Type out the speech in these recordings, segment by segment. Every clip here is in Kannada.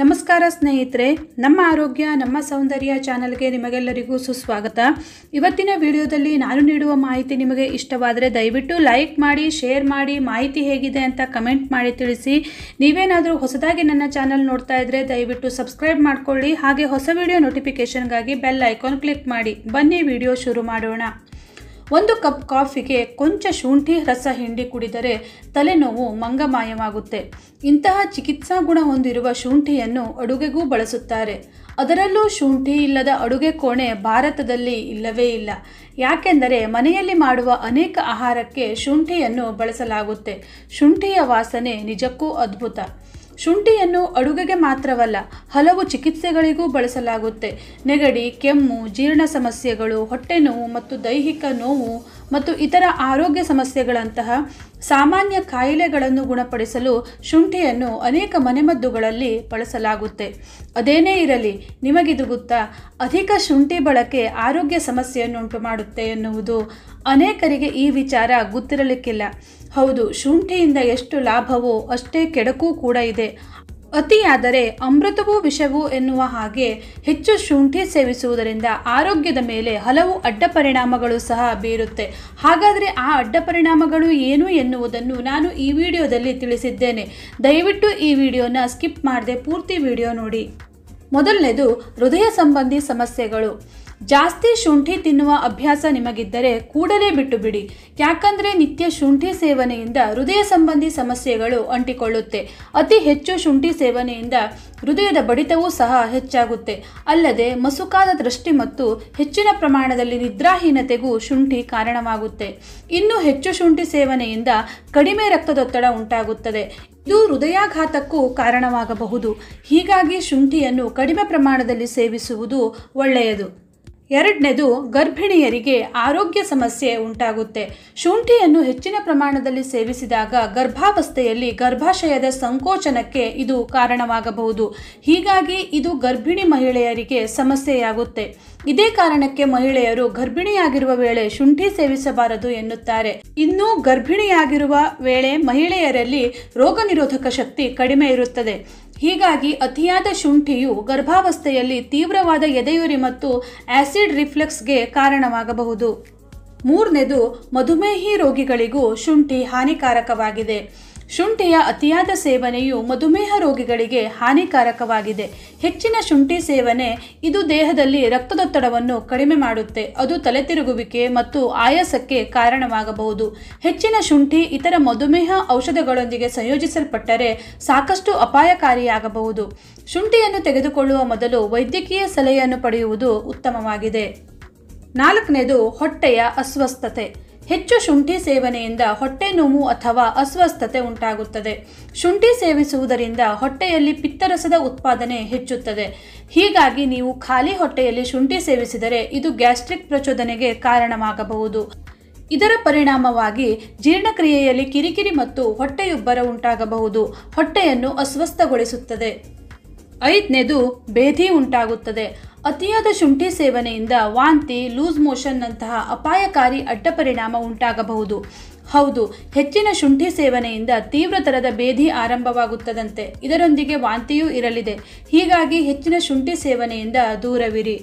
ನಮಸ್ಕಾರ ಸ್ನೇಹಿತರೆ ನಮ್ಮ ಆರೋಗ್ಯ ನಮ್ಮ ಸೌಂದರ್ಯ ಚಾನಲ್ಗೆ ನಿಮಗೆಲ್ಲರಿಗೂ ಸುಸ್ವಾಗತ ಇವತ್ತಿನ ವಿಡಿಯೋದಲ್ಲಿ ನಾನು ನೀಡುವ ಮಾಹಿತಿ ನಿಮಗೆ ಇಷ್ಟವಾದರೆ ದಯವಿಟ್ಟು ಲೈಕ್ ಮಾಡಿ ಶೇರ್ ಮಾಡಿ ಮಾಹಿತಿ ಹೇಗಿದೆ ಅಂತ ಕಮೆಂಟ್ ಮಾಡಿ ತಿಳಿಸಿ ನೀವೇನಾದರೂ ಹೊಸದಾಗಿ ನನ್ನ ಚಾನಲ್ ನೋಡ್ತಾ ಇದ್ದರೆ ದಯವಿಟ್ಟು ಸಬ್ಸ್ಕ್ರೈಬ್ ಮಾಡಿಕೊಳ್ಳಿ ಹಾಗೆ ಹೊಸ ವಿಡಿಯೋ ನೋಟಿಫಿಕೇಷನ್ಗಾಗಿ ಬೆಲ್ ಐಕಾನ್ ಕ್ಲಿಕ್ ಮಾಡಿ ಬನ್ನಿ ವಿಡಿಯೋ ಶುರು ಮಾಡೋಣ ಒಂದು ಕಪ್ ಕಾಫಿಗೆ ಕೊಂಚ ಶುಂಠಿ ರಸ ಹಿಂಡಿ ಕುಡಿದರೆ ತಲೆನೋವು ಮಂಗಮಾಯವಾಗುತ್ತೆ ಇಂತಹ ಚಿಕಿತ್ಸಾ ಗುಣ ಹೊಂದಿರುವ ಶುಂಠಿಯನ್ನು ಅಡುಗೆಗೂ ಬಳಸುತ್ತಾರೆ ಅದರಲ್ಲೂ ಶುಂಠಿ ಇಲ್ಲದ ಅಡುಗೆ ಕೋಣೆ ಭಾರತದಲ್ಲಿ ಇಲ್ಲವೇ ಇಲ್ಲ ಯಾಕೆಂದರೆ ಮನೆಯಲ್ಲಿ ಮಾಡುವ ಅನೇಕ ಆಹಾರಕ್ಕೆ ಶುಂಠಿಯನ್ನು ಬಳಸಲಾಗುತ್ತೆ ಶುಂಠಿಯ ವಾಸನೆ ನಿಜಕ್ಕೂ ಅದ್ಭುತ ಶುಂಠಿಯನ್ನು ಅಡುಗೆಗೆ ಮಾತ್ರವಲ್ಲ ಹಲವು ಚಿಕಿತ್ಸೆಗಳಿಗೂ ಬಳಸಲಾಗುತ್ತೆ ನೆಗಡಿ ಕೆಮ್ಮು ಜೀರ್ಣ ಸಮಸ್ಯೆಗಳು ಹೊಟ್ಟೆ ನೋವು ಮತ್ತು ದೈಹಿಕ ನೋವು ಮತ್ತು ಇತರ ಆರೋಗ್ಯ ಸಮಸ್ಯೆಗಳಂತಹ ಸಾಮಾನ್ಯ ಕಾಯಿಲೆಗಳನ್ನು ಗುಣಪಡಿಸಲು ಶುಂಠಿಯನ್ನು ಅನೇಕ ಮನೆಮದ್ದುಗಳಲ್ಲಿ ಬಳಸಲಾಗುತ್ತೆ ಅದೇನೇ ಇರಲಿ ನಿಮಗಿದು ಗೊತ್ತಾ ಅಧಿಕ ಶುಂಠಿ ಬಳಕೆ ಆರೋಗ್ಯ ಸಮಸ್ಯೆಯನ್ನುಂಟು ಮಾಡುತ್ತೆ ಎನ್ನುವುದು ಅನೇಕರಿಗೆ ಈ ವಿಚಾರ ಗೊತ್ತಿರಲಿಕ್ಕಿಲ್ಲ ಹೌದು ಶುಂಠಿಯಿಂದ ಎಷ್ಟು ಲಾಭವೋ ಅಷ್ಟೇ ಕೆಡಕೂ ಕೂಡ ಇದೆ ಅತಿಯಾದರೆ ಅಮೃತವೂ ವಿಷವೂ ಎನ್ನುವ ಹಾಗೆ ಹೆಚ್ಚು ಶುಂಠಿ ಸೇವಿಸುವುದರಿಂದ ಆರೋಗ್ಯದ ಮೇಲೆ ಹಲವು ಅಡ್ಡ ಪರಿಣಾಮಗಳು ಸಹ ಬೀರುತ್ತೆ ಹಾಗಾದರೆ ಆ ಅಡ್ಡ ಪರಿಣಾಮಗಳು ಏನು ಎನ್ನುವುದನ್ನು ನಾನು ಈ ವಿಡಿಯೋದಲ್ಲಿ ತಿಳಿಸಿದ್ದೇನೆ ದಯವಿಟ್ಟು ಈ ವಿಡಿಯೋನ ಸ್ಕಿಪ್ ಮಾಡದೆ ಪೂರ್ತಿ ವಿಡಿಯೋ ನೋಡಿ ಮೊದಲನೇದು ಹೃದಯ ಸಂಬಂಧಿ ಸಮಸ್ಯೆಗಳು ಜಾಸ್ತಿ ಶುಂಠಿ ತಿನ್ನುವ ಅಭ್ಯಾಸ ನಿಮಗಿದ್ದರೆ ಕೂಡಲೇ ಬಿಟ್ಟು ಬಿಡಿ ಯಾಕಂದರೆ ನಿತ್ಯ ಶುಂಠಿ ಸೇವನೆಯಿಂದ ಹೃದಯ ಸಂಬಂಧಿ ಸಮಸ್ಯೆಗಳು ಅಂಟಿಕೊಳ್ಳುತ್ತೆ ಅತಿ ಹೆಚ್ಚು ಶುಂಠಿ ಸೇವನೆಯಿಂದ ಹೃದಯದ ಬಡಿತವೂ ಸಹ ಹೆಚ್ಚಾಗುತ್ತೆ ಅಲ್ಲದೆ ಮಸುಕಾದ ದೃಷ್ಟಿ ಮತ್ತು ಹೆಚ್ಚಿನ ಪ್ರಮಾಣದಲ್ಲಿ ನಿದ್ರಾಹೀನತೆಗೂ ಶುಂಠಿ ಕಾರಣವಾಗುತ್ತೆ ಇನ್ನು ಹೆಚ್ಚು ಶುಂಠಿ ಸೇವನೆಯಿಂದ ಕಡಿಮೆ ರಕ್ತದೊತ್ತಡ ಉಂಟಾಗುತ್ತದೆ ಇದು ಹೃದಯಾಘಾತಕ್ಕೂ ಕಾರಣವಾಗಬಹುದು ಹೀಗಾಗಿ ಶುಂಠಿಯನ್ನು ಕಡಿಮೆ ಪ್ರಮಾಣದಲ್ಲಿ ಸೇವಿಸುವುದು ಒಳ್ಳೆಯದು ಎರಡನೇದು ಗರ್ಭಿಣಿಯರಿಗೆ ಆರೋಗ್ಯ ಸಮಸ್ಯೆ ಉಂಟಾಗುತ್ತೆ ಶುಂಠಿಯನ್ನು ಹೆಚ್ಚಿನ ಪ್ರಮಾಣದಲ್ಲಿ ಸೇವಿಸಿದಾಗ ಗರ್ಭಾವಸ್ಥೆಯಲ್ಲಿ ಗರ್ಭಾಶಯದ ಸಂಕೋಚನಕ್ಕೆ ಇದು ಕಾರಣವಾಗಬಹುದು ಹೀಗಾಗಿ ಇದು ಗರ್ಭಿಣಿ ಮಹಿಳೆಯರಿಗೆ ಸಮಸ್ಯೆಯಾಗುತ್ತೆ ಇದೇ ಕಾರಣಕ್ಕೆ ಮಹಿಳೆಯರು ಗರ್ಭಿಣಿಯಾಗಿರುವ ವೇಳೆ ಶುಂಠಿ ಸೇವಿಸಬಾರದು ಎನ್ನುತ್ತಾರೆ ಇನ್ನು ಗರ್ಭಿಣಿಯಾಗಿರುವ ವೇಳೆ ಮಹಿಳೆಯರಲ್ಲಿ ರೋಗ ಶಕ್ತಿ ಕಡಿಮೆ ಇರುತ್ತದೆ ಹೀಗಾಗಿ ಅತಿಯಾದ ಶುಂಠಿಯು ಗರ್ಭಾವಸ್ಥೆಯಲ್ಲಿ ತೀವ್ರವಾದ ಎದೆಯುರಿ ಮತ್ತು ಆಸಿಡ್ ರಿಫ್ಲೆಕ್ಸ್ಗೆ ಕಾರಣವಾಗಬಹುದು ಮೂರನೇದು ಮಧುಮೇಹಿ ರೋಗಿಗಳಿಗೂ ಶುಂಠಿ ಹಾನಿಕಾರಕವಾಗಿದೆ ಶುಂಠಿಯ ಅತಿಯಾದ ಸೇವನೆಯು ಮಧುಮೇಹ ರೋಗಿಗಳಿಗೆ ಹಾನಿಕಾರಕವಾಗಿದೆ ಹೆಚ್ಚಿನ ಶುಂಠಿ ಸೇವನೆ ಇದು ದೇಹದಲ್ಲಿ ರಕ್ತದೊತ್ತಡವನ್ನು ಕಡಿಮೆ ಮಾಡುತ್ತೆ ಅದು ತಲೆ ತಿರುಗುವಿಕೆ ಮತ್ತು ಆಯಾಸಕ್ಕೆ ಕಾರಣವಾಗಬಹುದು ಹೆಚ್ಚಿನ ಶುಂಠಿ ಇತರ ಮಧುಮೇಹ ಔಷಧಗಳೊಂದಿಗೆ ಸಂಯೋಜಿಸಲ್ಪಟ್ಟರೆ ಸಾಕಷ್ಟು ಅಪಾಯಕಾರಿಯಾಗಬಹುದು ಶುಂಠಿಯನ್ನು ತೆಗೆದುಕೊಳ್ಳುವ ಮೊದಲು ವೈದ್ಯಕೀಯ ಸಲಹೆಯನ್ನು ಪಡೆಯುವುದು ಉತ್ತಮವಾಗಿದೆ ನಾಲ್ಕನೇದು ಹೊಟ್ಟೆಯ ಅಸ್ವಸ್ಥತೆ ಹೆಚ್ಚು ಶುಂಠಿ ಸೇವನೆಯಿಂದ ಹೊಟ್ಟೆ ನೋವು ಅಥವಾ ಅಸ್ವಸ್ಥತೆ ಉಂಟಾಗುತ್ತದೆ ಶುಂಠಿ ಸೇವಿಸುವುದರಿಂದ ಹೊಟ್ಟೆಯಲ್ಲಿ ಪಿತ್ತರಸದ ಉತ್ಪಾದನೆ ಹೆಚ್ಚುತ್ತದೆ ಹೀಗಾಗಿ ನೀವು ಖಾಲಿ ಹೊಟ್ಟೆಯಲ್ಲಿ ಶುಂಠಿ ಸೇವಿಸಿದರೆ ಇದು ಗ್ಯಾಸ್ಟ್ರಿಕ್ ಪ್ರಚೋದನೆಗೆ ಕಾರಣವಾಗಬಹುದು ಇದರ ಪರಿಣಾಮವಾಗಿ ಜೀರ್ಣಕ್ರಿಯೆಯಲ್ಲಿ ಕಿರಿಕಿರಿ ಮತ್ತು ಹೊಟ್ಟೆಯುಬ್ಬರ ಉಂಟಾಗಬಹುದು ಹೊಟ್ಟೆಯನ್ನು ಅಸ್ವಸ್ಥಗೊಳಿಸುತ್ತದೆ ಐದನೇದು ಬೇಧಿ ಉಂಟಾಗುತ್ತದೆ ಅತಿಯಾದ ಶುಂಠಿ ಸೇವನೆಯಿಂದ ವಾಂತಿ ಲೂಸ್ ಮೋಷನ್ನಂತಹ ಅಪಾಯಕಾರಿ ಅಡ್ಡಪರಿಣಾಮ ಉಂಟಾಗಬಹುದು ಹೌದು ಹೆಚ್ಚಿನ ಶುಂಠಿ ಸೇವನೆಯಿಂದ ತೀವ್ರತರದ ಬೇಧಿ ಆರಂಭವಾಗುತ್ತದಂತೆ ಇದರೊಂದಿಗೆ ವಾಂತಿಯೂ ಇರಲಿದೆ ಹೀಗಾಗಿ ಹೆಚ್ಚಿನ ಶುಂಠಿ ಸೇವನೆಯಿಂದ ದೂರವಿರಿ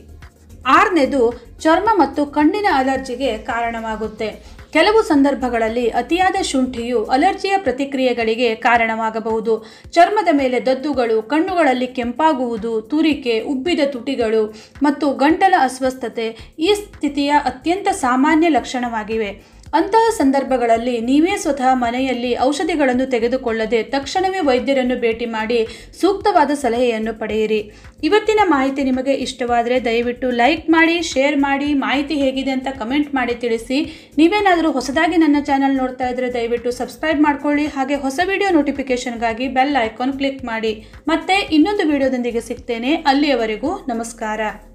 ಆರನೇದು ಚರ್ಮ ಮತ್ತು ಕಣ್ಣಿನ ಅಲರ್ಜಿಗೆ ಕಾರಣವಾಗುತ್ತೆ ಕೆಲವು ಸಂದರ್ಭಗಳಲ್ಲಿ ಅತಿಯಾದ ಶುಂಠಿಯು ಅಲರ್ಜಿಯ ಪ್ರತಿಕ್ರಿಯೆಗಳಿಗೆ ಕಾರಣವಾಗಬಹುದು ಚರ್ಮದ ಮೇಲೆ ದದ್ದುಗಳು ಕಣ್ಣುಗಳಲ್ಲಿ ಕೆಂಪಾಗುವುದು ತುರಿಕೆ ಉಬ್ಬಿದ ತುಟಿಗಳು ಮತ್ತು ಗಂಟಲ ಅಸ್ವಸ್ಥತೆ ಈ ಸ್ಥಿತಿಯ ಅತ್ಯಂತ ಸಾಮಾನ್ಯ ಲಕ್ಷಣವಾಗಿವೆ ಅಂತಹ ಸಂದರ್ಭಗಳಲ್ಲಿ ನೀವೇ ಸ್ವತಃ ಮನೆಯಲ್ಲಿ ಔಷಧಿಗಳನ್ನು ತೆಗೆದುಕೊಳ್ಳದೆ ತಕ್ಷಣವೇ ವೈದ್ಯರನ್ನು ಭೇಟಿ ಮಾಡಿ ಸೂಕ್ತವಾದ ಸಲಹೆಯನ್ನು ಪಡೆಯಿರಿ ಇವತ್ತಿನ ಮಾಹಿತಿ ನಿಮಗೆ ಇಷ್ಟವಾದರೆ ದಯವಿಟ್ಟು ಲೈಕ್ ಮಾಡಿ ಶೇರ್ ಮಾಡಿ ಮಾಹಿತಿ ಹೇಗಿದೆ ಅಂತ ಕಮೆಂಟ್ ಮಾಡಿ ತಿಳಿಸಿ ನೀವೇನಾದರೂ ಹೊಸದಾಗಿ ನನ್ನ ಚಾನಲ್ ನೋಡ್ತಾ ಇದ್ದರೆ ದಯವಿಟ್ಟು ಸಬ್ಸ್ಕ್ರೈಬ್ ಮಾಡ್ಕೊಳ್ಳಿ ಹಾಗೆ ಹೊಸ ವಿಡಿಯೋ ನೋಟಿಫಿಕೇಷನ್ಗಾಗಿ ಬೆಲ್ ಐಕಾನ್ ಕ್ಲಿಕ್ ಮಾಡಿ ಮತ್ತೆ ಇನ್ನೊಂದು ವಿಡಿಯೋದೊಂದಿಗೆ ಸಿಗ್ತೇನೆ ಅಲ್ಲಿಯವರೆಗೂ ನಮಸ್ಕಾರ